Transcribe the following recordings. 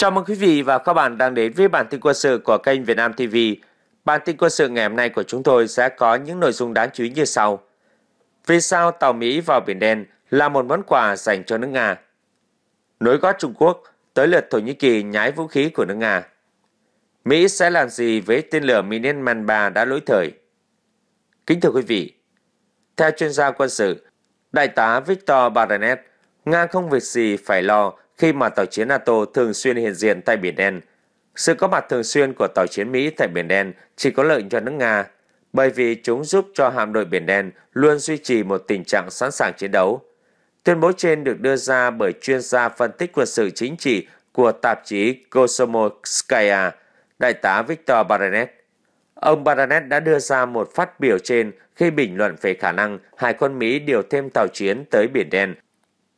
Chào mừng quý vị và các bạn đang đến với bản tin quân sự của kênh Việt Nam TV. Bản tin quân sự ngày hôm nay của chúng tôi sẽ có những nội dung đáng chú ý như sau. Vì sao tàu Mỹ vào Biển Đen là một món quà dành cho nước Nga? Nối gót Trung Quốc tới lượt Thổ Nhĩ Kỳ nhái vũ khí của nước Nga. Mỹ sẽ làm gì với tên lửa Minuteman 3 đã lỗi thời? Kính thưa quý vị, theo chuyên gia quân sự, Đại tá Victor Baranet, Nga không việc gì phải lo khi mà tàu chiến NATO thường xuyên hiện diện tại Biển Đen. Sự có mặt thường xuyên của tàu chiến Mỹ tại Biển Đen chỉ có lợi cho nước Nga, bởi vì chúng giúp cho hạm đội Biển Đen luôn duy trì một tình trạng sẵn sàng chiến đấu. Tuyên bố trên được đưa ra bởi chuyên gia phân tích quân sự chính trị của tạp chí Kosmoskaya, đại tá Viktor Baranet. Ông Baranet đã đưa ra một phát biểu trên khi bình luận về khả năng Hải quân Mỹ điều thêm tàu chiến tới Biển Đen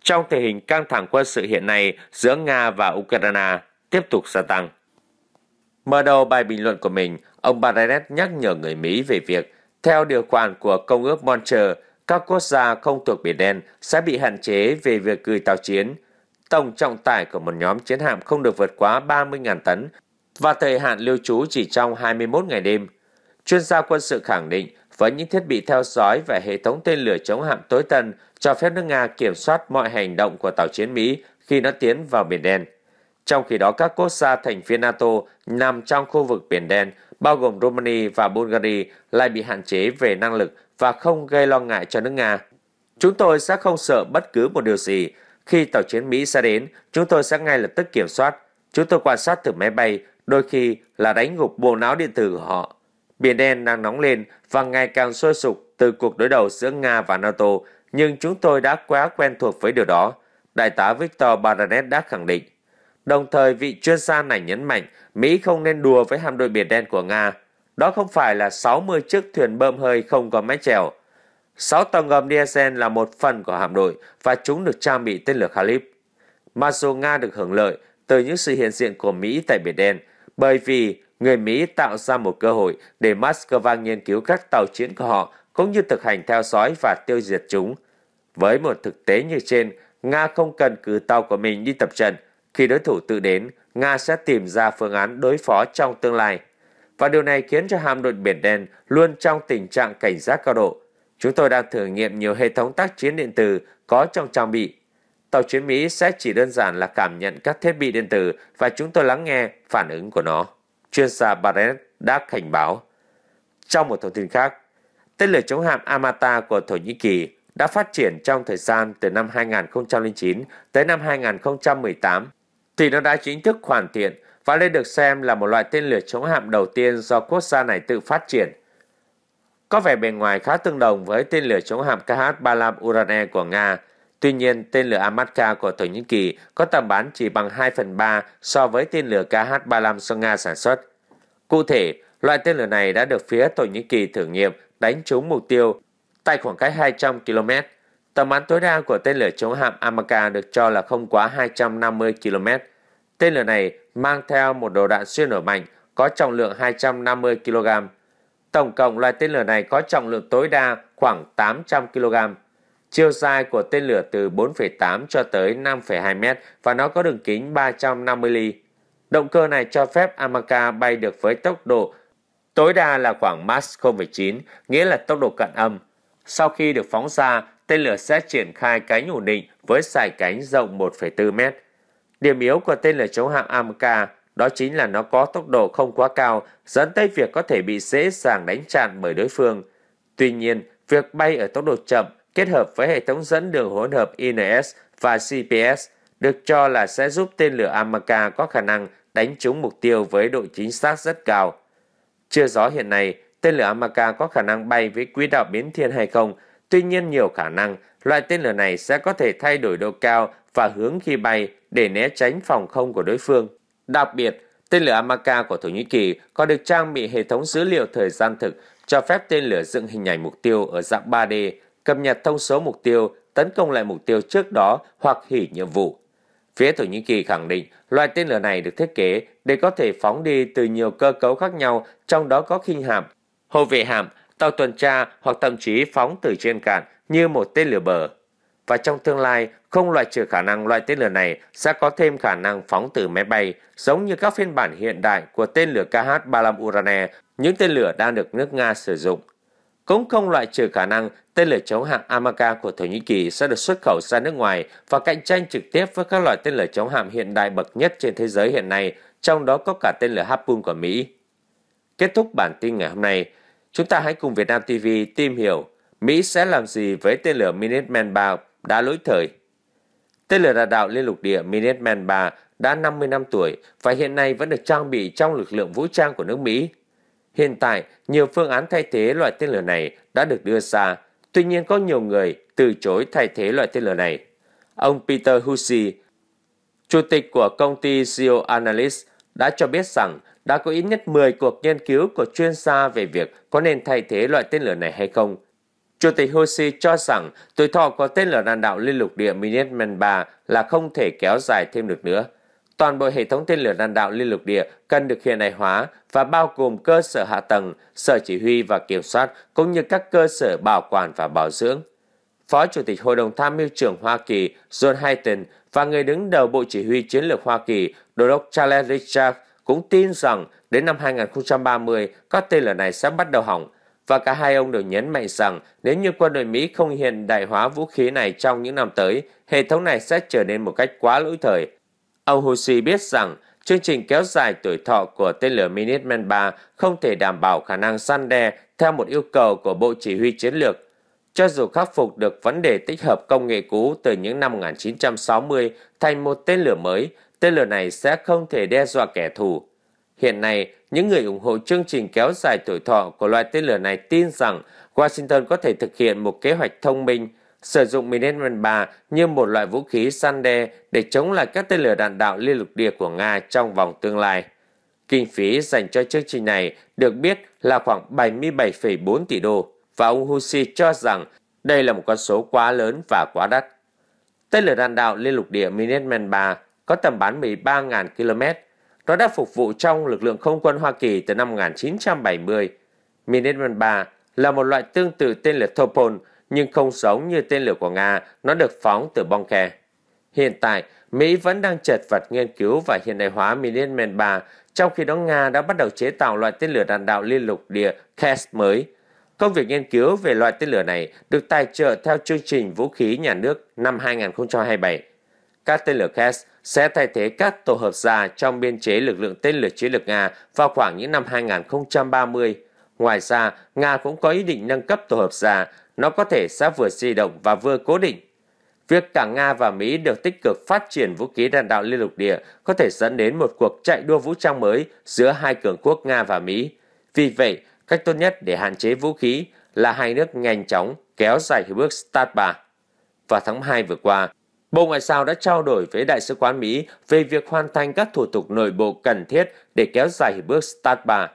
trong tình hình căng thẳng quân sự hiện nay giữa Nga và Ukraine tiếp tục gia tăng. Mở đầu bài bình luận của mình, ông Barrett nhắc nhở người Mỹ về việc theo điều khoản của Công ước Montreal, các quốc gia không thuộc Biển Đen sẽ bị hạn chế về việc gửi tàu chiến. Tổng trọng tải của một nhóm chiến hạm không được vượt quá 30.000 tấn và thời hạn lưu trú chỉ trong 21 ngày đêm. Chuyên gia quân sự khẳng định với những thiết bị theo dõi và hệ thống tên lửa chống hạm tối tân cho phép nước Nga kiểm soát mọi hành động của tàu chiến Mỹ khi nó tiến vào Biển Đen. Trong khi đó, các quốc gia thành viên NATO nằm trong khu vực Biển Đen, bao gồm Romania và Bulgaria, lại bị hạn chế về năng lực và không gây lo ngại cho nước Nga. Chúng tôi sẽ không sợ bất cứ một điều gì. Khi tàu chiến Mỹ sẽ đến, chúng tôi sẽ ngay lập tức kiểm soát. Chúng tôi quan sát từ máy bay, đôi khi là đánh ngục bộ não điện tử của họ Biển đen đang nóng lên và ngày càng sôi sục từ cuộc đối đầu giữa Nga và NATO, nhưng chúng tôi đã quá quen thuộc với điều đó, Đại tá Victor Baranet đã khẳng định. Đồng thời, vị chuyên gia này nhấn mạnh Mỹ không nên đùa với hạm đội Biển đen của Nga. Đó không phải là 60 chiếc thuyền bơm hơi không có mái chèo. 6 tàu ngầm diesel là một phần của hạm đội và chúng được trang bị tên lửa Khalib. Mặc dù Nga được hưởng lợi từ những sự hiện diện của Mỹ tại Biển Đen, bởi vì người Mỹ tạo ra một cơ hội để Moscow nghiên cứu các tàu chiến của họ cũng như thực hành theo dõi và tiêu diệt chúng. Với một thực tế như trên, Nga không cần cử tàu của mình đi tập trận. Khi đối thủ tự đến, Nga sẽ tìm ra phương án đối phó trong tương lai. Và điều này khiến cho hạm đội Biển Đen luôn trong tình trạng cảnh giác cao độ. Chúng tôi đang thử nghiệm nhiều hệ thống tác chiến điện tử có trong trang bị. Tàu chiến Mỹ sẽ chỉ đơn giản là cảm nhận các thiết bị điện tử và chúng tôi lắng nghe phản ứng của nó chuyên gia Barrett đã cảnh báo. Trong một thông tin khác, tên lửa chống hạm Amata của Thổ Nhĩ Kỳ đã phát triển trong thời gian từ năm 2009 tới năm 2018, thì nó đã chính thức hoàn thiện và đây được xem là một loại tên lửa chống hạm đầu tiên do quốc gia này tự phát triển. Có vẻ bề ngoài khá tương đồng với tên lửa chống hạm KH-35 Urane của Nga, Tuy nhiên, tên lửa Amatka của Thổ Nhĩ Kỳ có tầm bắn chỉ bằng 2 phần 3 so với tên lửa KH-35 do Nga sản xuất. Cụ thể, loại tên lửa này đã được phía Thổ Nhĩ Kỳ thử nghiệm đánh trúng mục tiêu tại khoảng cách 200 km. Tầm bắn tối đa của tên lửa chống hạm Amaka được cho là không quá 250 km. Tên lửa này mang theo một đồ đạn xuyên nổ mạnh có trọng lượng 250 kg. Tổng cộng loại tên lửa này có trọng lượng tối đa khoảng 800 kg. Chiều dài của tên lửa từ 4,8 cho tới 5,2 mét và nó có đường kính 350 ly. Động cơ này cho phép Amaka bay được với tốc độ tối đa là khoảng Mach 0,9, nghĩa là tốc độ cận âm. Sau khi được phóng ra, tên lửa sẽ triển khai cánh ổn định với sải cánh rộng 1,4 mét. Điểm yếu của tên lửa chống hạm Amaka đó chính là nó có tốc độ không quá cao, dẫn tới việc có thể bị dễ dàng đánh chặn bởi đối phương. Tuy nhiên, việc bay ở tốc độ chậm kết hợp với hệ thống dẫn đường hỗn hợp INS và CPS được cho là sẽ giúp tên lửa Amaka có khả năng đánh trúng mục tiêu với độ chính xác rất cao. Chưa rõ hiện nay tên lửa Amaka có khả năng bay với quỹ đạo biến thiên hay không, tuy nhiên nhiều khả năng loại tên lửa này sẽ có thể thay đổi độ cao và hướng khi bay để né tránh phòng không của đối phương. Đặc biệt, tên lửa Amaka của Thổ Nhĩ Kỳ còn được trang bị hệ thống dữ liệu thời gian thực cho phép tên lửa dựng hình ảnh mục tiêu ở dạng 3D cập nhật thông số mục tiêu, tấn công lại mục tiêu trước đó hoặc hủy nhiệm vụ. Phía Thổ Nhĩ Kỳ khẳng định loại tên lửa này được thiết kế để có thể phóng đi từ nhiều cơ cấu khác nhau, trong đó có khinh hạm, hồ vệ hạm, tàu tuần tra hoặc thậm chí phóng từ trên cạn như một tên lửa bờ. Và trong tương lai, không loại trừ khả năng loại tên lửa này sẽ có thêm khả năng phóng từ máy bay, giống như các phiên bản hiện đại của tên lửa KH-35 Urane, những tên lửa đang được nước Nga sử dụng cũng không loại trừ khả năng tên lửa chống hạm Amaka của Thổ Nhĩ Kỳ sẽ được xuất khẩu ra nước ngoài và cạnh tranh trực tiếp với các loại tên lửa chống hạm hiện đại bậc nhất trên thế giới hiện nay, trong đó có cả tên lửa Harpoon của Mỹ. Kết thúc bản tin ngày hôm nay, chúng ta hãy cùng Việt Nam TV tìm hiểu Mỹ sẽ làm gì với tên lửa Minuteman 3 đã lỗi thời. Tên lửa đạn đạo liên lục địa Minuteman 3 đã 50 năm tuổi và hiện nay vẫn được trang bị trong lực lượng vũ trang của nước Mỹ Hiện tại, nhiều phương án thay thế loại tên lửa này đã được đưa ra, tuy nhiên có nhiều người từ chối thay thế loại tên lửa này. Ông Peter Hussey, chủ tịch của công ty Geo Analyst, đã cho biết rằng đã có ít nhất 10 cuộc nghiên cứu của chuyên gia về việc có nên thay thế loại tên lửa này hay không. Chủ tịch Hussey cho rằng tuổi thọ của tên lửa đạn đạo liên lục địa Minuteman 3 là không thể kéo dài thêm được nữa. Toàn bộ hệ thống tên lửa đạn đạo liên lục địa cần được hiện đại hóa và bao gồm cơ sở hạ tầng, sở chỉ huy và kiểm soát cũng như các cơ sở bảo quản và bảo dưỡng. Phó Chủ tịch Hội đồng Tham mưu trưởng Hoa Kỳ John Hayton và người đứng đầu Bộ Chỉ huy Chiến lược Hoa Kỳ Đô đốc Charles Richard cũng tin rằng đến năm 2030 các tên lửa này sẽ bắt đầu hỏng và cả hai ông đều nhấn mạnh rằng nếu như quân đội Mỹ không hiện đại hóa vũ khí này trong những năm tới, hệ thống này sẽ trở nên một cách quá lỗi thời, Ông Hussey biết rằng chương trình kéo dài tuổi thọ của tên lửa Minuteman III không thể đảm bảo khả năng săn đe theo một yêu cầu của Bộ Chỉ huy Chiến lược. Cho dù khắc phục được vấn đề tích hợp công nghệ cũ từ những năm 1960 thành một tên lửa mới, tên lửa này sẽ không thể đe dọa kẻ thù. Hiện nay, những người ủng hộ chương trình kéo dài tuổi thọ của loại tên lửa này tin rằng Washington có thể thực hiện một kế hoạch thông minh sử dụng mìn s như một loại vũ khí săn đe để chống lại các tên lửa đạn đạo liên lục địa của Nga trong vòng tương lai. Kinh phí dành cho chương trình này được biết là khoảng 77,4 tỷ đô và ông Husi cho rằng đây là một con số quá lớn và quá đắt. Tên lửa đạn đạo liên lục địa Minuteman 3 có tầm bắn 13.000 km. Nó đã phục vụ trong lực lượng không quân Hoa Kỳ từ năm 1970. Minuteman 3 là một loại tương tự tên lửa Topol nhưng không giống như tên lửa của Nga, nó được phóng từ bong khe. Hiện tại, Mỹ vẫn đang chật vật nghiên cứu và hiện đại hóa Million Man 3, trong khi đó Nga đã bắt đầu chế tạo loại tên lửa đạn đạo liên lục địa CAS mới. Công việc nghiên cứu về loại tên lửa này được tài trợ theo chương trình vũ khí nhà nước năm 2027. Các tên lửa CAS sẽ thay thế các tổ hợp già trong biên chế lực lượng tên lửa chiến lược Nga vào khoảng những năm 2030. Ngoài ra, Nga cũng có ý định nâng cấp tổ hợp già nó có thể sẽ vừa di động và vừa cố định. Việc cả Nga và Mỹ đều tích cực phát triển vũ khí đạn đạo liên lục địa có thể dẫn đến một cuộc chạy đua vũ trang mới giữa hai cường quốc Nga và Mỹ. Vì vậy, cách tốt nhất để hạn chế vũ khí là hai nước nhanh chóng kéo dài hiệp ước START 3. Vào tháng 2 vừa qua, Bộ Ngoại giao đã trao đổi với Đại sứ quán Mỹ về việc hoàn thành các thủ tục nội bộ cần thiết để kéo dài hiệp ước START 3.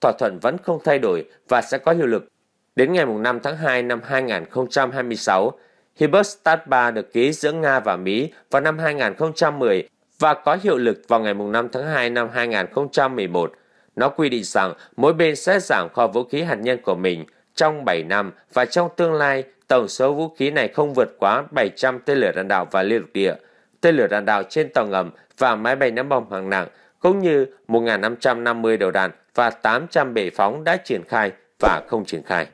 Thỏa thuận vẫn không thay đổi và sẽ có hiệu lực Đến ngày 5 tháng 2 năm 2026, Hibbert Stat 3 được ký giữa Nga và Mỹ vào năm 2010 và có hiệu lực vào ngày 5 tháng 2 năm 2011. Nó quy định rằng mỗi bên sẽ giảm kho vũ khí hạt nhân của mình trong 7 năm và trong tương lai tổng số vũ khí này không vượt quá 700 tên lửa đạn đạo và liên lục địa, tên lửa đạn đạo trên tàu ngầm và máy bay ném bom hạng nặng, cũng như 1.550 đầu đạn và 800 bệ phóng đã triển khai và không triển khai.